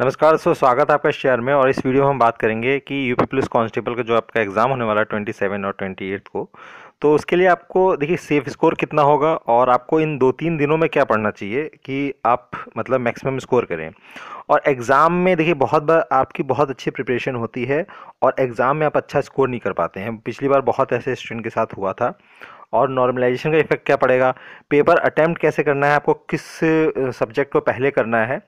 नमस्कार दोस्तों स्वागत है आपका शेयर में और इस वीडियो में हम बात करेंगे कि यूपी पुलिस कांस्टेबल का जो आपका एग्ज़ाम होने वाला है ट्वेंटी सेवन और ट्वेंटी एट को तो उसके लिए आपको देखिए सेफ स्कोर कितना होगा और आपको इन दो तीन दिनों में क्या पढ़ना चाहिए कि आप मतलब मैक्सिमम स्कोर करें और एग्ज़ाम में देखिए बहुत बार आपकी बहुत अच्छी प्रिपरेशन होती है और एग्ज़ाम में आप अच्छा स्कोर नहीं कर पाते हैं पिछली बार बहुत ऐसे स्टूडेंट के साथ हुआ था और नॉर्मलाइजेशन का इफेक्ट क्या पड़ेगा पेपर अटैम्प्ट कैसे करना है आपको किस सब्जेक्ट को पहले करना है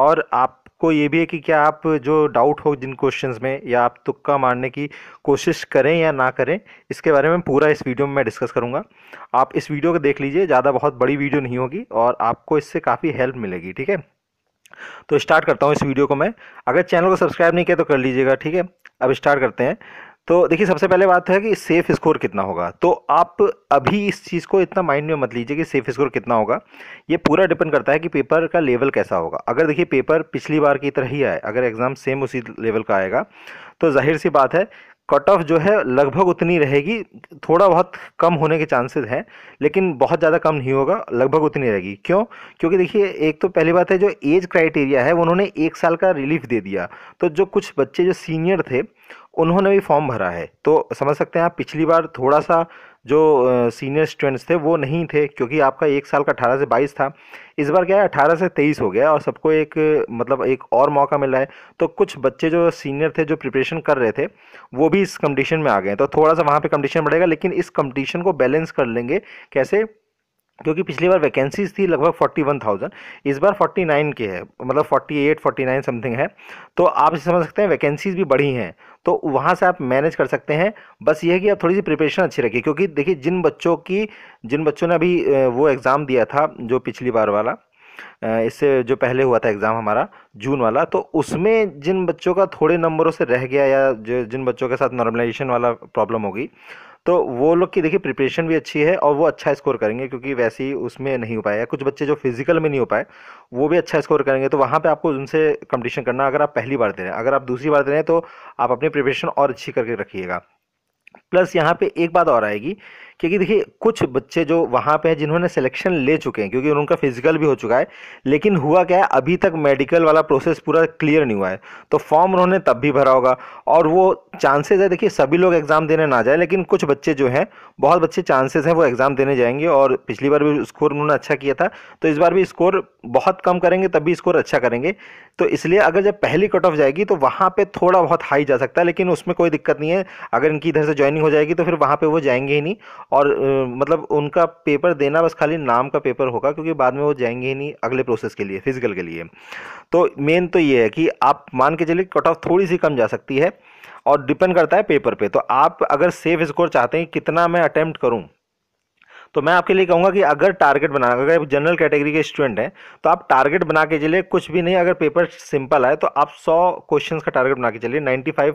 और आप को ये भी है कि क्या आप जो डाउट हो जिन क्वेश्चंस में या आप तुक्का मारने की कोशिश करें या ना करें इसके बारे में पूरा इस वीडियो में मैं डिस्कस करूँगा आप इस वीडियो को देख लीजिए ज़्यादा बहुत बड़ी वीडियो नहीं होगी और आपको इससे काफ़ी हेल्प मिलेगी ठीक है तो स्टार्ट करता हूँ इस वीडियो को मैं अगर चैनल को सब्सक्राइब नहीं किया तो कर लीजिएगा ठीक है अब स्टार्ट करते हैं तो देखिए सबसे पहले बात है कि सेफ स्कोर कितना होगा तो आप अभी इस चीज़ को इतना माइंड में मत लीजिए कि सेफ स्कोर कितना होगा ये पूरा डिपेंड करता है कि पेपर का लेवल कैसा होगा अगर देखिए पेपर पिछली बार की तरह ही आए अगर एग्ज़ाम सेम उसी लेवल का आएगा तो जाहिर सी बात है कट ऑफ जो है लगभग उतनी रहेगी थोड़ा बहुत कम होने के चांसेस हैं लेकिन बहुत ज़्यादा कम नहीं होगा लगभग उतनी रहेगी क्यों क्योंकि देखिए एक तो पहली बात है जो एज क्राइटेरिया है उन्होंने एक साल का रिलीफ दे दिया तो जो कुछ बच्चे जो सीनियर थे उन्होंने भी फॉर्म भरा है तो समझ सकते हैं आप पिछली बार थोड़ा सा जो सीनियर स्टूडेंट्स थे वो नहीं थे क्योंकि आपका एक साल का अठारह से बाईस था इस बार क्या है अठारह से तेईस हो गया और सबको एक मतलब एक और मौका मिला है तो कुछ बच्चे जो सीनियर थे जो प्रिपरेशन कर रहे थे वो भी इस कंपटीशन में आ गए तो थोड़ा सा वहाँ पर कंपटीशन बढ़ेगा लेकिन इस कंपटीशन को बैलेंस कर लेंगे कैसे क्योंकि पिछली बार वैकेंसीज थी लगभग फोर्टी वन थाउजेंड इस बार फोर्टी नाइन के है मतलब forty eight forty nine something है तो आप इसे समझ सकते हैं वैकेंसीज भी बढ़ी हैं तो वहाँ से आप मैनेज कर सकते हैं बस ये है कि आप थोड़ी सी प्रिपरेशन अच्छी रखिए क्योंकि देखिए जिन बच्चों की जिन बच्चों ने अभी वो एग्ज़ाम दिया था जो पिछली बार वाला इससे जो पहले हुआ था एग्ज़ाम हमारा जून वाला तो उसमें जिन बच्चों का थोड़े नंबरों से रह गया या जिन बच्चों के साथ नॉर्मलाइजेशन वाला प्रॉब्लम होगी तो वो लोग की देखिए प्रिपरेशन भी अच्छी है और वो अच्छा स्कोर करेंगे क्योंकि वैसे ही उसमें नहीं हो पाया कुछ बच्चे जो फिजिकल में नहीं हो पाए वो भी अच्छा स्कोर करेंगे तो वहाँ पर आपको उनसे कंपटीशन करना अगर आप पहली बार दे रहे हैं अगर आप दूसरी बार दे रहे हैं तो आप अपनी प्रिपरेशन और अच्छी करके रखिएगा प्लस यहाँ पे एक बात और आएगी क्योंकि देखिए कुछ बच्चे जो वहाँ पे हैं जिन्होंने सिलेक्शन ले चुके हैं क्योंकि उनका फिजिकल भी हो चुका है लेकिन हुआ क्या है अभी तक मेडिकल वाला प्रोसेस पूरा क्लियर नहीं हुआ है तो फॉर्म उन्होंने तब भी भरा होगा और वो चांसेस है देखिए सभी लोग एग्ज़ाम देने ना जाए लेकिन कुछ बच्चे जो हैं बहुत बच्चे चांसेस हैं वो एग्ज़ाम देने जाएंगे और पिछली बार भी स्कोर उन्होंने अच्छा किया था तो इस बार भी स्कोर बहुत कम करेंगे तब भी स्कोर अच्छा करेंगे तो इसलिए अगर जब पहली कट ऑफ जाएगी तो वहाँ पर थोड़ा बहुत हाई जा सकता है लेकिन उसमें कोई दिक्कत नहीं है अगर इनकी इधर से ज्वाइनिंग हो जाएगी तो फिर वहाँ पर वो जाएंगे ही नहीं और मतलब उनका पेपर देना बस खाली नाम का पेपर होगा क्योंकि बाद में वो जाएंगे ही नहीं अगले प्रोसेस के लिए फिजिकल के लिए तो मेन तो ये है कि आप मान के चलिए कट ऑफ थोड़ी सी कम जा सकती है और डिपेंड करता है पेपर पे तो आप अगर सेफ स्कोर चाहते हैं कितना मैं अटैम्प्ट करूँ तो मैं आपके लिए कहूँगा कि अगर टारगेट बना अगर आप जनरल कैटेगरी के स्टूडेंट हैं तो आप टारगेट बना के चलिए कुछ भी नहीं अगर पेपर सिंपल आए तो आप 100 क्वेश्चंस का टारगेट बना के चलिए 95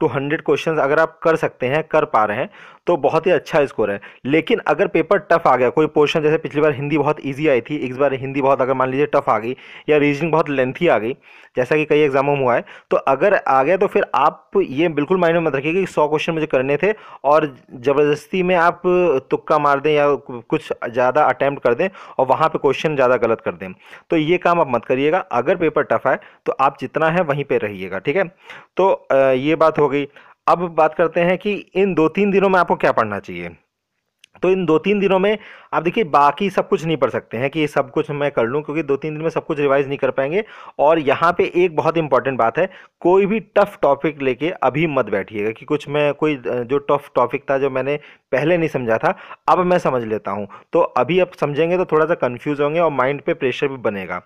टू 100 क्वेश्चंस अगर आप कर सकते हैं कर पा रहे हैं तो बहुत ही अच्छा स्कोर है लेकिन अगर पेपर टफ आ गया कोई पोर्शन जैसे पिछली बार हिंदी बहुत ईजी आई थी इस बार हिंदी बहुत अगर मान लीजिए टफ आ गई या रीजनिंग बहुत लेंथी आ गई जैसा कि कई एग्जामों में हुआ है तो अगर आ गया तो फिर आप ये बिल्कुल माइंड में मत रखिए कि सौ क्वेश्चन मुझे करने थे और ज़बरदस्ती में आप तुक्का मार दें या कुछ ज़्यादा अटैम्प्ट कर दें और वहाँ पर क्वेश्चन ज़्यादा गलत कर दें तो ये काम आप मत करिएगा अगर पेपर टफ है तो आप जितना है वहीं पर रहिएगा ठीक है तो ये बात हो गई अब बात करते हैं कि इन दो तीन दिनों में आपको क्या पढ़ना चाहिए तो इन दो तीन दिनों में आप देखिए बाकी सब कुछ नहीं पढ़ सकते हैं कि ये सब कुछ मैं कर लूँ क्योंकि दो तीन दिन में सब कुछ रिवाइज नहीं कर पाएंगे और यहाँ पे एक बहुत इंपॉर्टेंट बात है कोई भी टफ टॉपिक लेके अभी मत बैठिएगा कि कुछ मैं कोई जो टफ टॉपिक था जो मैंने पहले नहीं समझा था अब मैं समझ लेता हूँ तो अभी आप समझेंगे तो थोड़ा सा कन्फ्यूज़ होंगे और माइंड पे प्रेशर भी बनेगा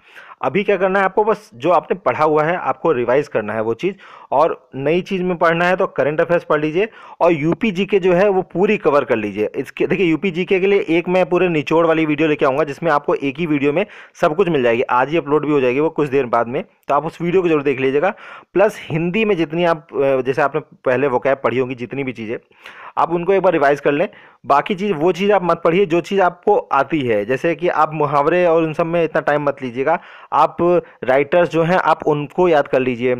अभी क्या करना है आपको बस जो आपने पढ़ा हुआ है आपको रिवाइज़ करना है वो चीज़ और नई चीज़ में पढ़ना है तो करंट अफेयर्स पढ़ लीजिए और यूपी जी के जो है वो पूरी कवर कर लीजिए इसके देखिए यूपी जी के लिए एक मैं पूरे निचोड़ वाली वीडियो लेके आऊँगा जिसमें आपको एक ही वीडियो में सब कुछ मिल जाएगी आज ही अपलोड भी हो जाएगी वो कुछ देर बाद में तो आप उस वीडियो को जरूर देख लीजिएगा प्लस हिंदी में जितनी आप जैसे आपने पहले वो पढ़ी होंगी जितनी भी चीज़ें आप उनको एक बार रिवाइज़ कर लें बाकी चीज़ वो चीज़ आप मत पढ़िए जो चीज़ आपको आती है जैसे कि आप मुहावरे और उन सब में इतना टाइम मत लीजिएगा आप राइटर्स जो हैं आप उनको याद कर लीजिए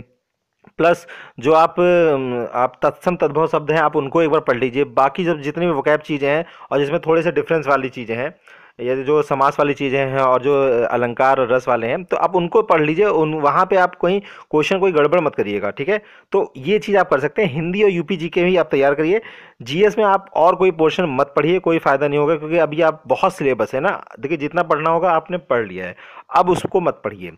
प्लस जो आप आप तत्सम तद्भव शब्द हैं आप उनको एक बार पढ़ लीजिए बाकी जब जितनी भी वकैब चीज़ें हैं और जिसमें थोड़े से डिफरेंस वाली चीज़ें हैं यदि जो समास वाली चीज़ें हैं और जो अलंकार और रस वाले हैं तो आप उनको पढ़ लीजिए उन वहाँ पे आप कहीं क्वेश्चन कोई गड़बड़ मत करिएगा ठीक है तो ये चीज़ आप कर सकते हैं हिंदी और यूपी जी के भी आप तैयार करिए जीएस में आप और कोई पोर्शन मत पढ़िए कोई फ़ायदा नहीं होगा क्योंकि अभी आप बहुत सिलेबस है ना देखिए जितना पढ़ना होगा आपने पढ़ लिया है अब उसको मत पढ़िए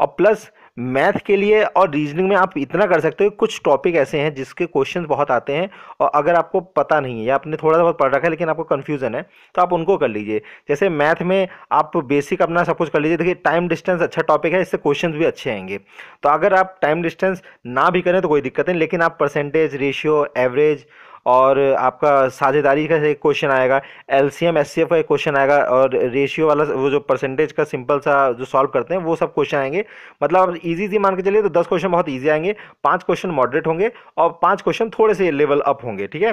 और प्लस मैथ के लिए और रीजनिंग में आप इतना कर सकते हो कुछ टॉपिक ऐसे हैं जिसके क्वेश्चन बहुत आते हैं और अगर आपको पता नहीं है या आपने थोड़ा बहुत पढ़ रखा है लेकिन आपको कन्फ्यूज़न है तो आप उनको कर लीजिए जैसे मैथ में आप बेसिक अपना सब कुछ कर लीजिए देखिए टाइम डिस्टेंस अच्छा टॉपिक है इससे क्वेश्चन भी अच्छे आएंगे तो अगर आप टाइम डिस्टेंस ना भी करें तो कोई दिक्कत नहीं लेकिन आप परसेंटेज रेशियो एवरेज और आपका साझेदारी का एक क्वेश्चन आएगा L C M S C F का एक क्वेश्चन आएगा और रेशियो वाला वो जो परसेंटेज का सिंपल सा जो सॉल्व करते हैं वो सब क्वेश्चन आएंगे मतलब आप ईजी ईजी मान के चलिए तो दस क्वेश्चन बहुत ईजी आएंगे पाँच क्वेश्चन मॉडरेट होंगे और पाँच क्वेश्चन थोड़े से लेवल अप होंगे ठीक है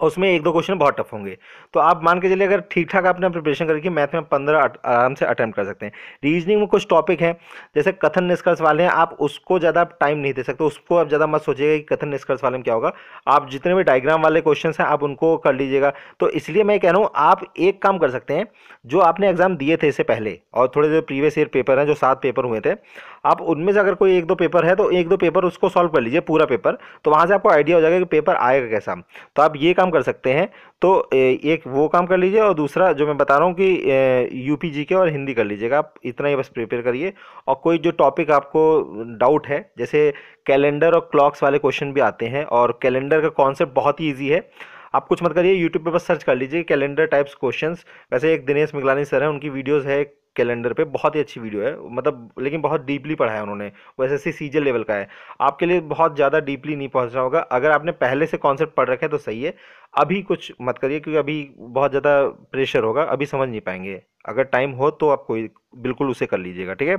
और उसमें एक दो क्वेश्चन बहुत टफ होंगे तो आप मान के चलिए अगर ठीक ठाक आपने प्रिपरेशन करके मैथ में पंद्रह आराम से अटैम्प्ट कर सकते हैं रीजनिंग में कुछ टॉपिक हैं जैसे कथन निष्कर्ष वाले हैं आप उसको ज़्यादा टाइम नहीं दे सकते उसको आप ज़्यादा मत सोचिएगा कि कथन निष्कर्ष वाले में क्या होगा आप जितने भी डायग्राम वाले क्वेश्चन हैं आप उनको कर लीजिएगा तो इसलिए मैं कह रहा हूँ आप एक काम कर सकते हैं जो आपने एग्ज़ाम दिए थे इससे पहले और थोड़े जो प्रीवियस ईयर पेपर हैं जो सात पेपर हुए थे आप उनमें से अगर कोई एक दो पेपर है तो एक दो पेपर उसको सॉल्व कर लीजिए पूरा पेपर तो वहाँ से आपको आइडिया हो जाएगा कि पेपर आएगा कैसा तो आप ये काम कर सकते हैं तो एक वो काम कर लीजिए और दूसरा जो मैं बता रहा हूँ कि यू पी के और हिंदी कर लीजिएगा आप इतना ही बस प्रिपेयर करिए और कोई जो टॉपिक आपको डाउट है जैसे कैलेंडर और क्लॉक्स वाले क्वेश्चन भी आते हैं और कैलेंडर का कॉन्सेप्ट बहुत ही ईजी है आप कुछ मत करिए यूट्यूब पे बस सर्च कर लीजिए कैलेंडर टाइप्स क्वेश्चंस वैसे एक दिनेश मिगलानी सर है उनकी वीडियोस है कैलेंडर पे बहुत ही अच्छी वीडियो है मतलब लेकिन बहुत डीपली पढ़ा है उन्होंने वो S S C CGL level का है आपके लिए बहुत ज़्यादा डीपली नहीं पहुँच रहा होगा अगर आपने पहले से कॉन्सेप्ट पढ़ रखे तो सही है अभी कुछ मत करिए क्योंकि अभी बहुत ज़्यादा प्रेशर होगा अभी समझ नहीं पाएंगे अगर टाइम हो तो आप कोई बिल्कुल उसे कर लीजिएगा ठीक है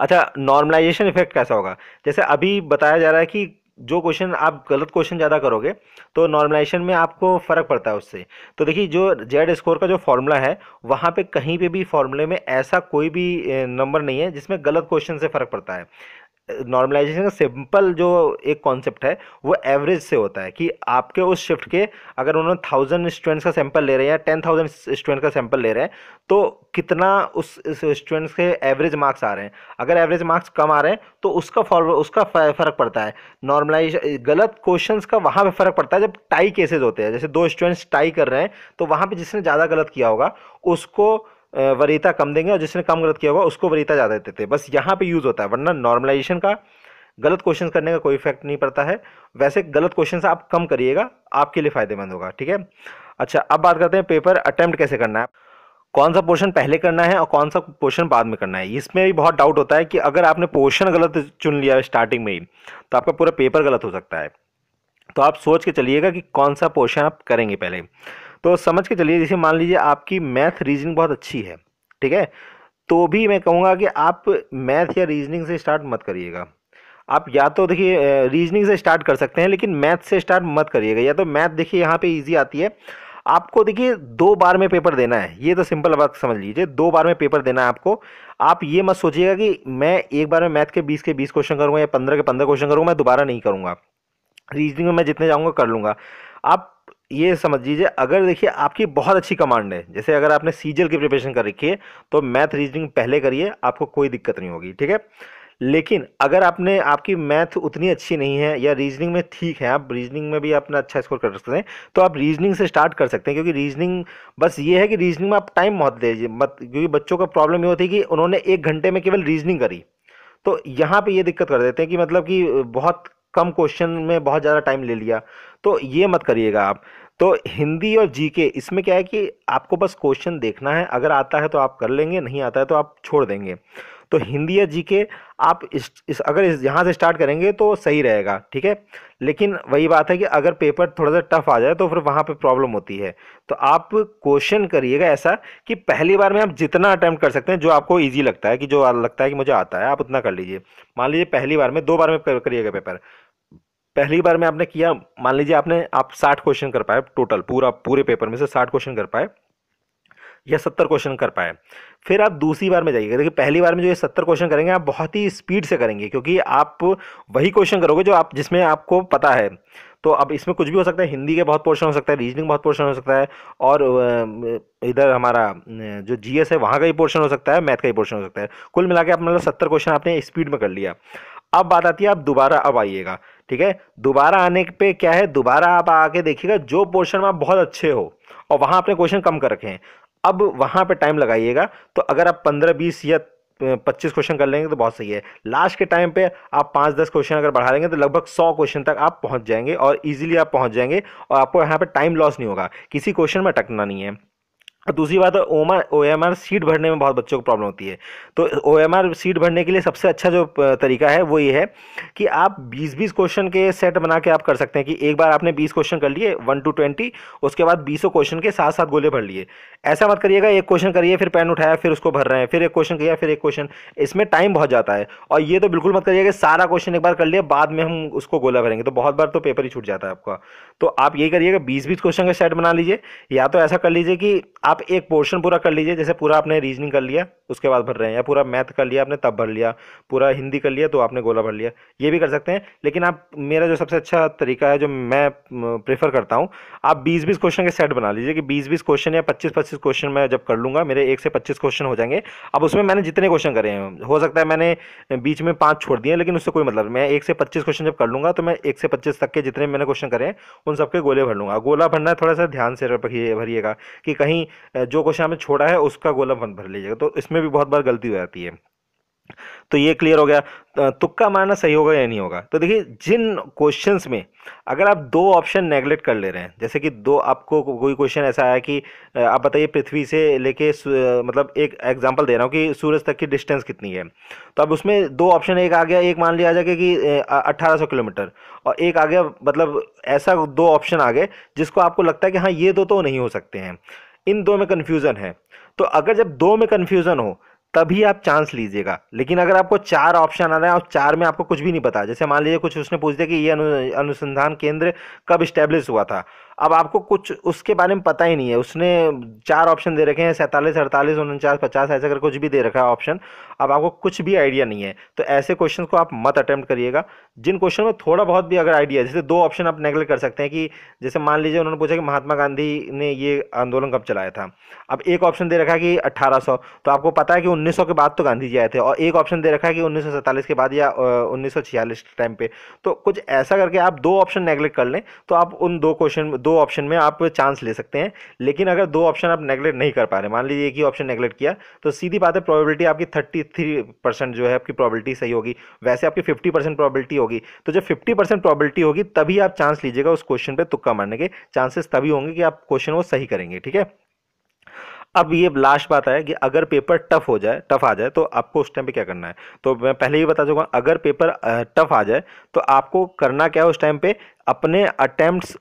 अच्छा नॉर्मलाइजेशन इफेक्ट कैसा होगा जैसे अभी बताया जा रहा है कि जो क्वेश्चन आप गलत क्वेश्चन ज़्यादा करोगे तो नॉर्मलाइजेशन में आपको फ़र्क पड़ता है उससे तो देखिए जो जेड स्कोर का जो फॉर्मूला है वहाँ पे कहीं पे भी फॉर्मूले में ऐसा कोई भी नंबर नहीं है जिसमें गलत क्वेश्चन से फ़र्क पड़ता है नॉर्मलाइजेशन का सिंपल जो एक कॉन्सेप्ट है वो एवरेज से होता है कि आपके उस शिफ्ट के अगर उन्होंने थाउजेंड स्टूडेंट्स का सैंपल ले रहे हैं या टेन थाउजेंड स्टूडेंट का सैंपल ले रहे हैं तो कितना उस स्टूडेंट्स के एवरेज मार्क्स आ रहे हैं अगर एवरेज मार्क्स कम आ रहे हैं तो उसका फॉर उसका फ़र्क पड़ता है नॉर्मलाइज गलत क्वेश्चन का वहाँ पर फ़र्क पड़ता है जब टाई केसेज होते हैं जैसे दो स्टूडेंट्स टाई कर रहे हैं तो वहाँ पर जिसने ज़्यादा गलत किया होगा उसको वरीता कम देंगे और जिसने कम गलत किया होगा उसको वरीता ज़्यादा देते थे बस यहाँ पे यूज़ होता है वरना नॉर्मलाइजेशन का गलत क्वेश्चन करने का कोई इफेक्ट नहीं पड़ता है वैसे गलत क्वेश्चन आप कम करिएगा आपके लिए फ़ायदेमंद होगा ठीक है अच्छा अब बात करते हैं पेपर अटैम्प्ट कैसे करना है कौन सा पोर्शन पहले करना है और कौन सा पोर्शन बाद में करना है इसमें भी बहुत डाउट होता है कि अगर आपने पोर्शन गलत चुन लिया है स्टार्टिंग में ही तो आपका पूरा पेपर गलत हो सकता है तो आप सोच के चलिएगा कि कौन सा पोर्शन आप करेंगे पहले तो समझ के चलिए जैसे मान लीजिए आपकी मैथ रीजनिंग बहुत अच्छी है ठीक है तो भी मैं कहूँगा कि आप मैथ या रीजनिंग से स्टार्ट मत करिएगा आप या तो देखिए रीजनिंग से स्टार्ट कर सकते हैं लेकिन मैथ से स्टार्ट मत करिएगा या तो मैथ देखिए यहाँ पे इजी आती है आपको देखिए दो बार में पेपर देना है ये तो सिंपल बात समझ लीजिए दो बार में पेपर देना है आपको आप ये मत सोचिएगा कि मैं एक बार में मैथ के बीस के बीस क्वेश्चन करूँगा या पंद्रह के पंद्रह क्वेश्चन करूँगा मैं दोबारा नहीं करूँगा रीजनिंग में मैं जितने जाऊँगा कर लूँगा आप ये समझ लीजिए अगर देखिए आपकी बहुत अच्छी कमांड है जैसे अगर आपने सीजल की प्रिपरेशन कर रखी है तो मैथ रीजनिंग पहले करिए आपको कोई दिक्कत नहीं होगी ठीक है लेकिन अगर आपने आपकी मैथ उतनी अच्छी नहीं है या रीजनिंग में ठीक है आप रीजनिंग में भी अपना अच्छा स्कोर कर सकते हैं तो आप रीजनिंग से स्टार्ट कर सकते हैं क्योंकि रीजनिंग बस ये है कि रीजनिंग में आप टाइम बहुत दीजिए मत क्योंकि बच्चों का प्रॉब्लम ये होती है कि उन्होंने एक घंटे में केवल रीजनिंग करी तो यहाँ पे ये दिक्कत कर देते हैं कि मतलब कि बहुत कम क्वेश्चन में बहुत ज़्यादा टाइम ले लिया तो ये मत करिएगा आप तो हिंदी और जीके इसमें क्या है कि आपको बस क्वेश्चन देखना है अगर आता है तो आप कर लेंगे नहीं आता है तो आप छोड़ देंगे तो हिंदी या जी के आप इस, इस अगर इस यहाँ से स्टार्ट करेंगे तो सही रहेगा ठीक है लेकिन वही बात है कि अगर पेपर थोड़ा सा टफ आ जाए तो फिर वहाँ पे प्रॉब्लम होती है तो आप क्वेश्चन करिएगा ऐसा कि पहली बार में आप जितना अटैम्प्ट कर सकते हैं जो आपको ईजी लगता है कि जो लगता है कि मुझे आता है आप उतना कर लीजिए मान लीजिए पहली बार में दो बार में करिएगा पेपर पहली बार में आपने किया मान लीजिए आपने आप साठ क्वेश्चन कर पाए टोटल पूरा पूरे पेपर में से साठ क्वेश्चन कर पाए या सत्तर क्वेश्चन कर पाए फिर आप दूसरी बार में जाइएगा देखिए पहली बार में जो ये सत्तर क्वेश्चन करेंगे आप बहुत ही स्पीड से करेंगे क्योंकि आप वही क्वेश्चन करोगे जो आप जिसमें आपको पता है तो अब इसमें कुछ भी हो सकता है हिंदी के बहुत पोर्शन हो सकता है रीजनिंग बहुत पोर्शन हो सकता है और इधर हमारा जो जीएस है वहाँ का ही पोर्शन हो सकता है मैथ का ही पोर्शन हो सकता है कुल मिला के आप मतलब सत्तर क्वेश्चन आपने स्पीड में कर लिया अब बात आती है आप दोबारा अब आइएगा ठीक है दोबारा आने पे क्या है दोबारा आप आके देखिएगा जो पोर्शन में आप बहुत अच्छे हो और वहाँ आपने क्वेश्चन कम कर रखे हैं अब वहाँ पे टाइम लगाइएगा तो अगर आप पंद्रह बीस या पच्चीस क्वेश्चन कर लेंगे तो बहुत सही है लास्ट के टाइम पे आप पाँच दस क्वेश्चन अगर बढ़ा लेंगे तो लगभग सौ क्वेश्चन तक आप पहुंच जाएंगे और इजीली आप पहुंच जाएंगे और आपको यहाँ पे टाइम लॉस नहीं होगा किसी क्वेश्चन में अटकना नहीं है और दूसरी बात है ओ एम आर सीट भरने में बहुत बच्चों को प्रॉब्लम होती है तो ओ एम आर सीट भरने के लिए सबसे अच्छा जो तरीका है वो ये है कि आप 20-20 क्वेश्चन के सेट बना के आप कर सकते हैं कि एक बार आपने 20 क्वेश्चन कर लिए 1 टू 20 उसके बाद 20 क्वेश्चन के साथ साथ गोले भर लिए ऐसा मत करिएगा एक क्वेश्चन करिए फिर पेन उठाया फिर उसको भर रहे हैं फिर एक क्वेश्चन किया फिर एक क्वेश्चन इसमें टाइम बहुत जाता है और ये तो बिल्कुल मत करिएगा सारा क्वेश्चन एक बार कर लिया बाद में हम उसको गोला भरेंगे तो बहुत बार तो पेपर ही छूट जाता है आपका तो आप यही करिएगा बीस बीस क्वेश्चन का सेट बना लीजिए या तो ऐसा कर लीजिए कि आप एक पोर्शन पूरा कर लीजिए जैसे पूरा आपने रीजनिंग कर लिया उसके बाद भर रहे हैं या पूरा मैथ कर लिया आपने तब भर लिया पूरा हिंदी कर लिया तो आपने गोला भर लिया ये भी कर सकते हैं लेकिन आप मेरा जो सबसे अच्छा तरीका है जो मैं प्रेफर करता हूँ आप बीस बीस क्वेश्चन के सेट बना लीजिए कि बीस बीस क्वेश्चन या पच्चीस पच्चीस क्वेश्चन मैं जब कर लूँगा मेरे एक से पच्चीस क्वेश्चन हो जाएंगे अब उसमें मैंने जितने क्वेश्चन करे हैं हो सकता है मैंने बीच में पाँच छोड़ दिए लेकिन उससे कोई मतलब मैं एक से पच्चीस क्वेश्चन जब कर लूँगा तो मैं एक से पच्चीस तक के जितने मैंने क्वेश्चन करे हैं उन सबके गोले भर लूँगा गोला भरना थोड़ा सा ध्यान से भरिएगा कि कहीं जो क्वेश्चन आपने छोड़ा है उसका गोला वन भर लीजिएगा तो इसमें भी बहुत बार गलती हो जाती है तो ये क्लियर हो गया तुक्का मारना सही होगा या नहीं होगा तो देखिए जिन क्वेश्चंस में अगर आप दो ऑप्शन नेगलेक्ट कर ले रहे हैं जैसे कि दो आपको कोई क्वेश्चन ऐसा आया कि आप बताइए पृथ्वी से लेके मतलब एक एग्जांपल दे रहा हूँ कि सूरज तक की डिस्टेंस कितनी है तो अब उसमें दो ऑप्शन एक आ गया एक मान लिया जाएगा कि अट्ठारह किलोमीटर और एक आ गया मतलब ऐसा दो ऑप्शन आ गए जिसको आपको लगता है कि हाँ ये दो तो नहीं हो सकते हैं इन दो में कन्फ्यूज़न है तो अगर जब दो में कन्फ्यूज़न हो तभी आप चांस लीजिएगा लेकिन अगर आपको चार ऑप्शन आ रहे हैं और चार में आपको कुछ भी नहीं पता जैसे मान लीजिए कुछ उसने पूछ दिया कि ये अनु, अनुसंधान केंद्र कब इस्टेब्लिश हुआ था अब आपको कुछ उसके बारे में पता ही नहीं है उसने चार ऑप्शन दे रखे हैं सैंतालीस अड़तालीस उनचास पचास ऐसे कर कुछ भी दे रखा है ऑप्शन अब आपको कुछ भी आइडिया नहीं है तो ऐसे क्वेश्चन को आप मत अटैम्प्ट करिएगा जिन क्वेश्चन में थोड़ा बहुत भी अगर आइडिया है जैसे दो ऑप्शन आप नेगलेक्ट कर सकते हैं कि जैसे मान लीजिए उन्होंने पूछा कि महात्मा गांधी ने ये आंदोलन कब चलाया था अब एक ऑप्शन दे रखा है कि अट्ठारह तो आपको पता है कि उन्नीस के बाद तो गांधी जी आए थे और एक ऑप्शन दे रखा है कि उन्नीस के बाद या उन्नीस टाइम पर तो कुछ ऐसा करके आप दो ऑप्शन नेगलेक्ट कर लें तो आप उन दो क्वेश्चन दो दो ऑप्शन में आप चांस ले सकते हैं लेकिन अगर दो ऑप्शन आप नेगलेक्ट नहीं कर पा रहे मान लीजिए एक ही ऑप्शन नेगलेक्ट किया तो सीधी बात है प्रोबेबिलिटी आपकी थर्टी थ्री परसेंट जो है आपकी प्रोबेबिलिटी सही होगी वैसे आपकी फिफ्टी परसेंट प्रॉबिलिटी होगी तो जब फिफ्टी परसेंट प्रॉबिलिटी होगी तभी आप चांस लीजिएगा उस क्वेश्चन पर तुक्का मारने के चांसेस तभी होंगे कि आप क्वेश्चन वो सही करेंगे ठीक है अब ये लास्ट बात है कि अगर पेपर टफ हो जाए टफ आ जाए तो आपको उस टाइम पे क्या करना है तो मैं पहले ही बता चुका अगर पेपर टफ आ जाए तो आपको करना क्या है उस टाइम पे अपने अटैम्प्ट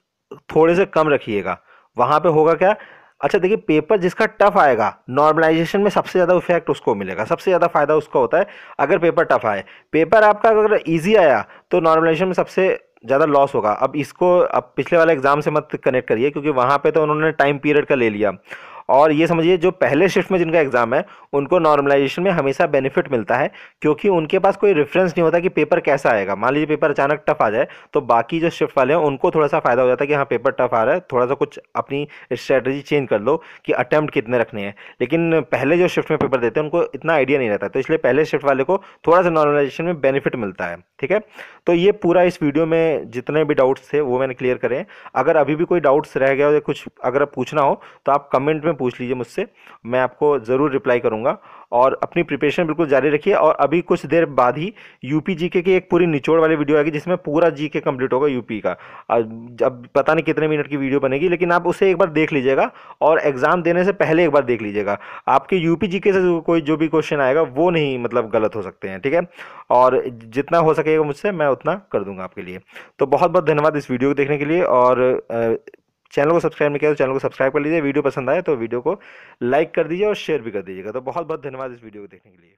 थोड़े से कम रखिएगा वहाँ पे होगा क्या अच्छा देखिए पेपर जिसका टफ आएगा नॉर्मलाइजेशन में सबसे ज़्यादा इफेक्ट उसको मिलेगा सबसे ज़्यादा फ़ायदा उसका होता है अगर पेपर टफ आए पेपर आपका अगर ईजी आया तो नॉर्मलाइजेशन में सबसे ज़्यादा लॉस होगा अब इसको अब पिछले वाले एग्ज़ाम से मत कनेक्ट करिए क्योंकि वहाँ पे तो उन्होंने टाइम पीरियड का ले लिया और ये समझिए जो पहले शिफ्ट में जिनका एग्ज़ाम है उनको नॉर्मलाइजेशन में हमेशा बेनिफिट मिलता है क्योंकि उनके पास कोई रेफरेंस नहीं होता कि पेपर कैसा आएगा मान लीजिए पेपर अचानक टफ आ जाए तो बाकी जो शिफ्ट वाले हैं उनको थोड़ा सा फ़ायदा हो जाता है कि हाँ पेपर टफ आ रहा है थोड़ा सा कुछ अपनी स्ट्रैटेजी चेंज कर लो कि अटैम्प्ट कितने रखने हैं लेकिन पहले जो शिफ्ट में पेपर देते हैं उनको इतना आइडिया नहीं रहता तो इसलिए पहले शिफ्ट वाले को थोड़ा सा नॉर्मलाइजेशन में बेनिफिट मिलता है ठीक है तो ये पूरा इस वीडियो में जितने भी डाउट्स थे वो मैंने क्लियर करें अगर अभी भी कोई डाउट्स रह गया हो या कुछ अगर पूछना हो तो आप कमेंट में पूछ लीजिए मुझसे मैं आपको ज़रूर रिप्लाई करूँगा और अपनी प्रिपरेशन बिल्कुल जारी रखिए और अभी कुछ देर बाद ही यूपी जीके की एक पूरी निचोड़ वाली वीडियो आएगी जिसमें पूरा जीके कंप्लीट होगा यूपी का अब पता नहीं कितने मिनट की वीडियो बनेगी लेकिन आप उसे एक बार देख लीजिएगा और एग्ज़ाम देने से पहले एक बार देख लीजिएगा आपके यूपी के से कोई जो भी क्वेश्चन आएगा वो नहीं मतलब गलत हो सकते हैं ठीक है और जितना हो सकेगा मुझसे मैं उतना कर दूँगा आपके लिए तो बहुत बहुत धन्यवाद इस वीडियो को देखने के लिए और चैनल को सब्सक्राइब नहीं किया तो चैनल को सब्सक्राइब कर लीजिए वीडियो पसंद आए तो वीडियो को लाइक कर दीजिए और शेयर भी कर दीजिएगा तो बहुत बहुत धन्यवाद इस वीडियो को देखने के लिए